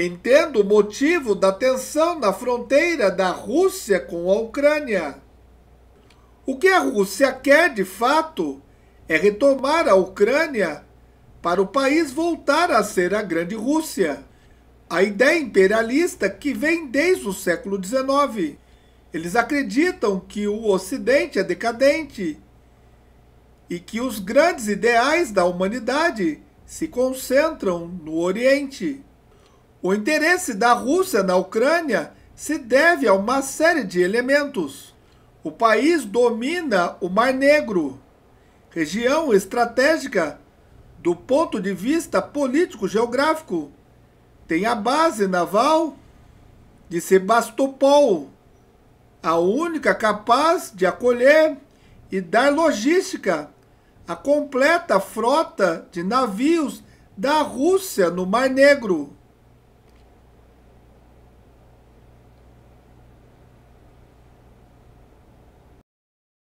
Entendo o motivo da tensão na fronteira da Rússia com a Ucrânia. O que a Rússia quer de fato é retomar a Ucrânia para o país voltar a ser a Grande Rússia. A ideia imperialista que vem desde o século XIX. Eles acreditam que o Ocidente é decadente e que os grandes ideais da humanidade se concentram no Oriente. O interesse da Rússia na Ucrânia se deve a uma série de elementos. O país domina o Mar Negro, região estratégica do ponto de vista político-geográfico. Tem a base naval de Sebastopol, a única capaz de acolher e dar logística à completa frota de navios da Rússia no Mar Negro.